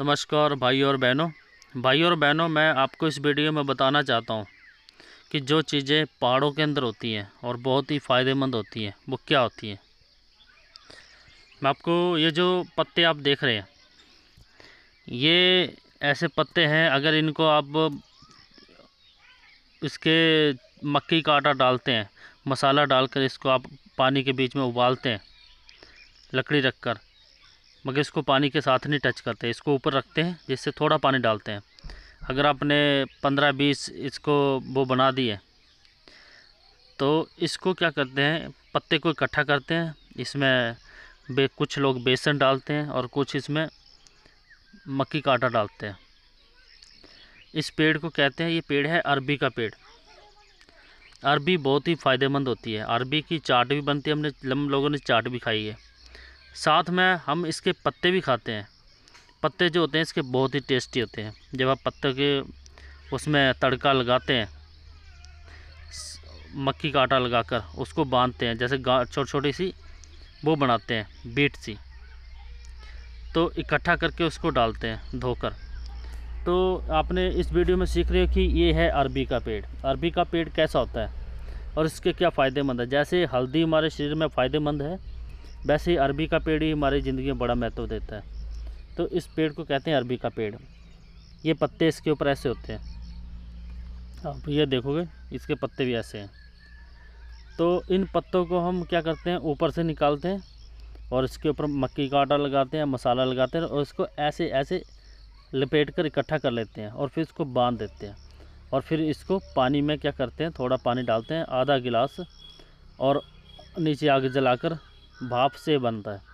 नमस्कार भाई और बहनों भाई और बहनों मैं आपको इस वीडियो में बताना चाहता हूँ कि जो चीज़ें पहाड़ों के अंदर होती हैं और बहुत ही फ़ायदेमंद होती हैं वो क्या होती हैं मैं आपको ये जो पत्ते आप देख रहे हैं ये ऐसे पत्ते हैं अगर इनको आप इसके मक्की का आटा डालते हैं मसाला डालकर इसको आप पानी के बीच में उबालते हैं लकड़ी रखकर मगर इसको पानी के साथ नहीं टच करते इसको ऊपर रखते हैं जिससे थोड़ा पानी डालते हैं अगर आपने पंद्रह बीस इसको वो बना दिए तो इसको क्या करते हैं पत्ते को इकट्ठा करते हैं इसमें बे कुछ लोग बेसन डालते हैं और कुछ इसमें मक्की का आटा डालते हैं इस पेड़ को कहते हैं ये पेड़ है अरबी का पेड़ अरबी बहुत ही फ़ायदेमंद होती है अरबी की चाट भी बनती है हमने लम लोगों ने चाट भी खाई है साथ में हम इसके पत्ते भी खाते हैं पत्ते जो होते हैं इसके बहुत ही टेस्टी होते हैं जब आप पत्ते के उसमें तड़का लगाते हैं मक्की का आटा लगाकर उसको बांधते हैं जैसे गा छोटी छोटी सी वो बनाते हैं बीट सी तो इकट्ठा करके उसको डालते हैं धोकर तो आपने इस वीडियो में सीख रहे हो कि ये है अरबी का पेड़ अरबी का पेड़ कैसा होता है और इसके क्या फ़ायदेमंद है जैसे हल्दी हमारे शरीर में फ़ायदेमंद है वैसे ही अरबी का पेड़ ही हमारी ज़िंदगी में बड़ा महत्व देता है तो इस पेड़ को कहते हैं अरबी का पेड़ ये पत्ते इसके ऊपर ऐसे होते हैं आप ये देखोगे इसके पत्ते भी ऐसे हैं तो इन पत्तों को हम क्या करते हैं ऊपर से निकालते हैं और इसके ऊपर मक्की का आटा लगाते हैं मसाला लगाते हैं और इसको ऐसे ऐसे लपेट कर इकट्ठा कर लेते हैं और फिर इसको बांध देते हैं और फिर इसको पानी में क्या करते हैं थोड़ा पानी डालते हैं आधा गिलास और नीचे आग जलाकर भाप से बनता है